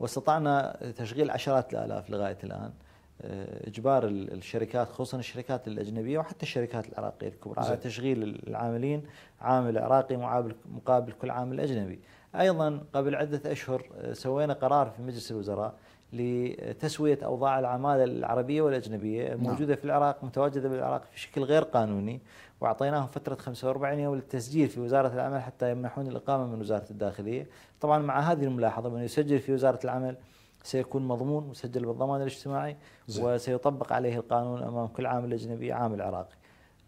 واستطعنا تشغيل عشرات الالاف لغايه الان آه، اجبار الشركات خصوصا الشركات الاجنبيه وحتى الشركات العراقيه الكبرى على تشغيل العاملين عامل عراقي مقابل مقابل كل عامل اجنبي. ايضا قبل عده اشهر آه، سوينا قرار في مجلس الوزراء لتسويه اوضاع العماله العربيه والاجنبيه الموجوده نعم. في العراق متواجده بالعراق في شكل غير قانوني واعطيناهم فتره 45 يوم للتسجيل في وزاره العمل حتى يمنحون الاقامه من وزاره الداخليه، طبعا مع هذه الملاحظه من يسجل في وزاره العمل سيكون مضمون مسجل بالضمان الاجتماعي زي. وسيطبق عليه القانون امام كل عامل اجنبي عامل عراقي.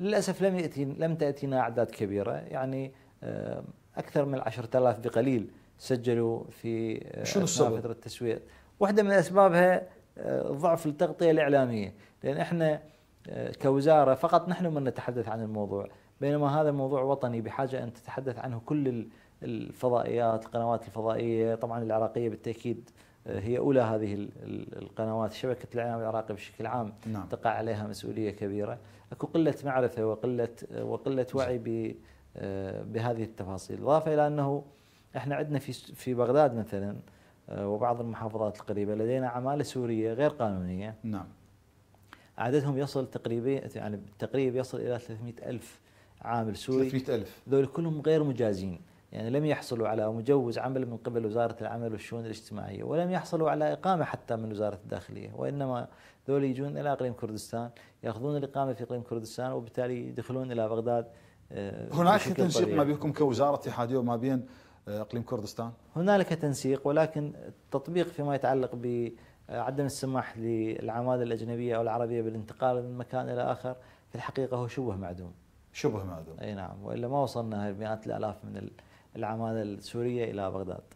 للاسف لم ياتي لم تاتينا اعداد كبيره يعني آه، اكثر من 10000 بقليل سجلوا في آه، شنو السبب؟ فتره التسويه واحدة من أسبابها آه، ضعف التغطية الإعلامية لأن إحنا آه، كوزارة فقط نحن من نتحدث عن الموضوع بينما هذا موضوع وطني بحاجة أن تتحدث عنه كل الفضائيات القنوات الفضائية طبعا العراقية بالتأكيد آه، هي أولى هذه القنوات شبكة الإعلام العراقي بشكل عام نعم. تقع عليها مسؤولية كبيرة أكو قلة معرفة وقلة وقلة وعي بهذه التفاصيل إضافة إلى أنه احنا عندنا في في بغداد مثلا آه، وبعض المحافظات القريبة لدينا عمالة سورية غير قانونية نعم عددهم يصل تقريبا يعني تقريبا يصل إلى 300 ألف عامل سوري 300 ألف ذول كلهم غير مجازين يعني لم يحصلوا على مجوز عمل من قبل وزارة العمل والشؤون الاجتماعية ولم يحصلوا على إقامة حتى من وزارة الداخلية وإنما ذول يجون إلى إقليم كردستان يأخذون الإقامة في إقليم كردستان وبالتالي يدخلون إلى بغداد آه، هناك تنسيق ما بينكم كوزارة اتحادية وما بين اقليم كردستان؟ هنالك تنسيق ولكن التطبيق فيما يتعلق بعدم السماح للعماله الاجنبيه او العربيه بالانتقال من مكان الى اخر في الحقيقه هو شبه معدوم. شبه معدوم. اي نعم والا ما وصلنا مئات الالاف من العماله السوريه الى بغداد.